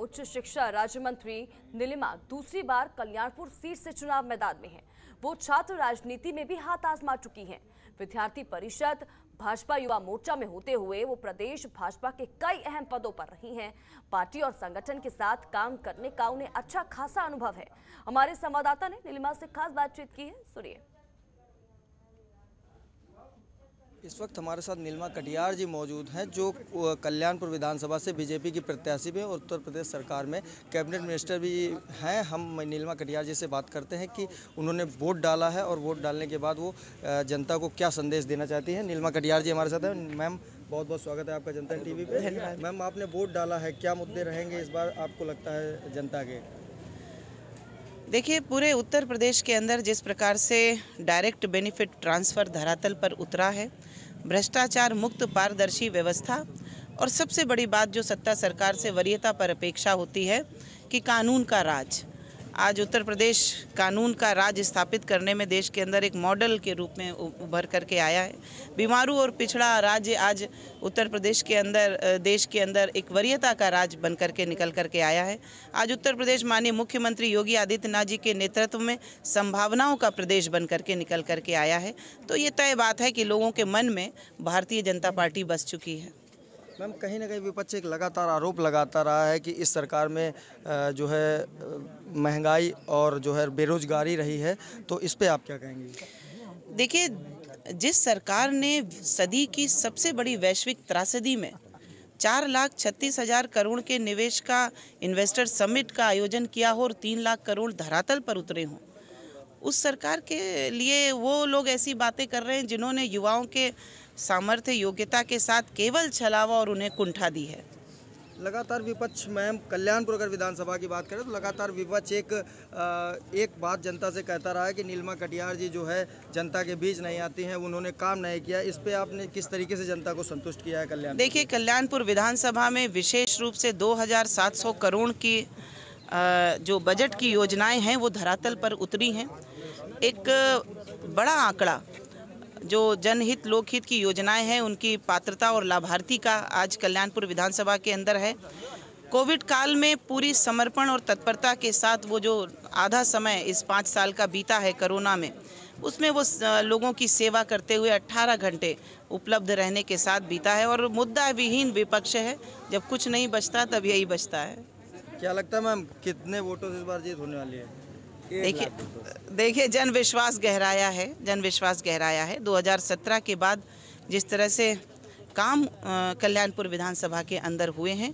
उच्च शिक्षा राज्य मंत्री नीलिमा दूसरी बार कल्याणपुर सीट से चुनाव मैदान में हैं। वो छात्र राजनीति में भी हाथ आजमा चुकी हैं। विद्यार्थी परिषद भाजपा युवा मोर्चा में होते हुए वो प्रदेश भाजपा के कई अहम पदों पर रही हैं पार्टी और संगठन के साथ काम करने का उन्हें अच्छा खासा अनुभव है हमारे संवाददाता ने नीलिमा से खास बातचीत की है सुनिए इस वक्त हमारे साथ नीलमा कटियार जी मौजूद हैं जो कल्याणपुर विधानसभा से बीजेपी की प्रत्याशी भी और उत्तर प्रदेश सरकार में कैबिनेट मिनिस्टर भी हैं हम नीलमा कटियार जी से बात करते हैं कि उन्होंने वोट डाला है और वोट डालने के बाद वो जनता को क्या संदेश देना चाहती है नीलमा कटियार जी हमारे साथ हैं मैम बहुत बहुत स्वागत है आपका जनता टी वी मैम आपने वोट डाला है क्या मुद्दे रहेंगे इस बार आपको लगता है जनता के देखिए पूरे उत्तर प्रदेश के अंदर जिस प्रकार से डायरेक्ट बेनिफिट ट्रांसफ़र धरातल पर उतरा है भ्रष्टाचार मुक्त पारदर्शी व्यवस्था और सबसे बड़ी बात जो सत्ता सरकार से वरीयता पर अपेक्षा होती है कि कानून का राज आज उत्तर प्रदेश कानून का राज स्थापित करने में देश के अंदर एक मॉडल के रूप में उभर करके आया है बीमारू और पिछड़ा राज्य आज उत्तर प्रदेश के अंदर देश के अंदर एक वरीयता का राज बन करके निकल करके आया है आज उत्तर प्रदेश माननीय मुख्यमंत्री योगी आदित्यनाथ जी के नेतृत्व में संभावनाओं का प्रदेश बन करके निकल करके आया है तो ये तय बात है कि लोगों के मन में भारतीय जनता पार्टी बस चुकी है मैम कहीं ना कहीं विपक्ष एक लगातार आरोप लगाता रहा है कि इस सरकार में जो है महंगाई और जो है बेरोजगारी रही है तो इस पर आप क्या कहेंगे देखिए जिस सरकार ने सदी की सबसे बड़ी वैश्विक त्रासदी में चार लाख छत्तीस हजार करोड़ के निवेश का इन्वेस्टर समिट का आयोजन किया हो और तीन लाख करोड़ धरातल पर उतरे हों उस सरकार के लिए वो लोग ऐसी बातें कर रहे हैं जिन्होंने युवाओं के सामर्थ्य योग्यता के साथ केवल छलावा और उन्हें कुंठा दी है लगातार विपक्ष मैम कल्याणपुर अगर विधानसभा की बात करें तो लगातार विपक्ष एक आ, एक बात जनता से कहता रहा है कि नीलमा कटियार जी जो है जनता के बीच नहीं आती हैं उन्होंने काम नहीं किया इस पे आपने किस तरीके से जनता को संतुष्ट किया है कल्याण देखिए कल्याणपुर विधानसभा में विशेष रूप से 2700 करोड़ की आ, जो बजट की योजनाएँ हैं वो धरातल पर उतरी हैं एक बड़ा आंकड़ा जो जनहित लोकहित की योजनाएं हैं उनकी पात्रता और लाभार्थी का आज कल्याणपुर विधानसभा के अंदर है कोविड काल में पूरी समर्पण और तत्परता के साथ वो जो आधा समय इस पाँच साल का बीता है कोरोना में उसमें वो लोगों की सेवा करते हुए 18 घंटे उपलब्ध रहने के साथ बीता है और मुद्दा विहीन विपक्ष है जब कुछ नहीं बचता तब यही बचता है क्या लगता है मैम कितने वोटों से इस बार जीत होने वाली है देखिए देखिए जन विश्वास गहराया है जन विश्वास गहराया है 2017 के बाद जिस तरह से काम कल्याणपुर विधानसभा के अंदर हुए हैं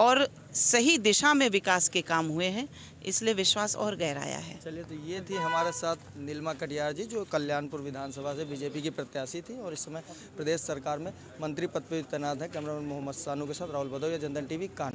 और सही दिशा में विकास के काम हुए हैं इसलिए विश्वास और गहराया है चलिए तो ये थी हमारे साथ नीलमा कटियार जी जो कल्याणपुर विधानसभा से बीजेपी की प्रत्याशी थी और इस समय प्रदेश सरकार में मंत्री पद पर तैनात है कैमरामैन मोहम्मद सानू के साथ राहुल भदौरिया जनधन टीवी कान